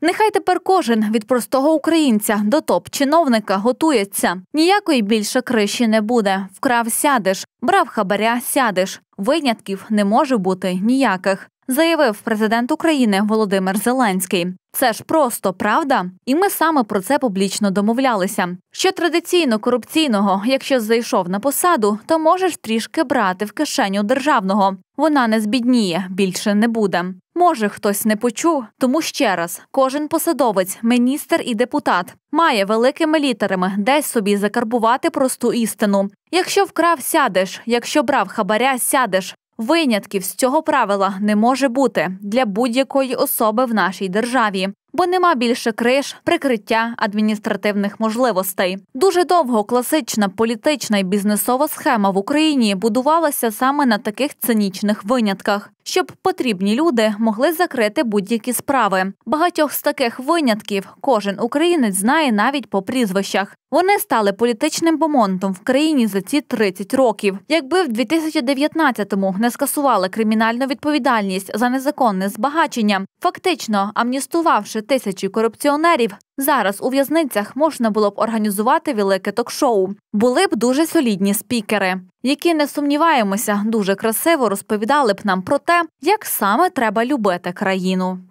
Нехай тепер кожен від простого українця до топ-чиновника готується. Ніякої більше криші не буде. Вкрав сядеш, брав хабаря, сядеш. Винятків не може бути ніяких заявив президент України Володимир Зеленський. Це ж просто правда, і ми саме про це публічно домовлялися. Що традиційно корупційного, якщо зайшов на посаду, то можеш трішки брати в кишеню державного. Вона не збідніє, більше не буде. Може, хтось не почув, тому ще раз кожен посадовець, міністр і депутат має великими літерами десь собі закарбувати просту істину. Якщо вкрав, сядеш, якщо брав хабаря, сядеш. Винятків з цього правила не може бути для будь-якої особи в нашій державі бо нема більше криш, прикриття адміністративних можливостей. Дуже довго класична політична і бізнесова схема в Україні будувалася саме на таких цинічних винятках, щоб потрібні люди могли закрити будь-які справи. Багатьох з таких винятків кожен українець знає навіть по прізвищах. Вони стали політичним бомонтом в країні за ці 30 років. Якби в 2019-му не скасували кримінальну відповідальність за незаконне збагачення, фактично амністувавши тисячі корупціонерів зараз у в'язницях можна було б організувати велике ток-шоу. Були б дуже солідні спікери, які не сумніваємося, дуже красиво розповідали б нам про те, як саме треба любити країну.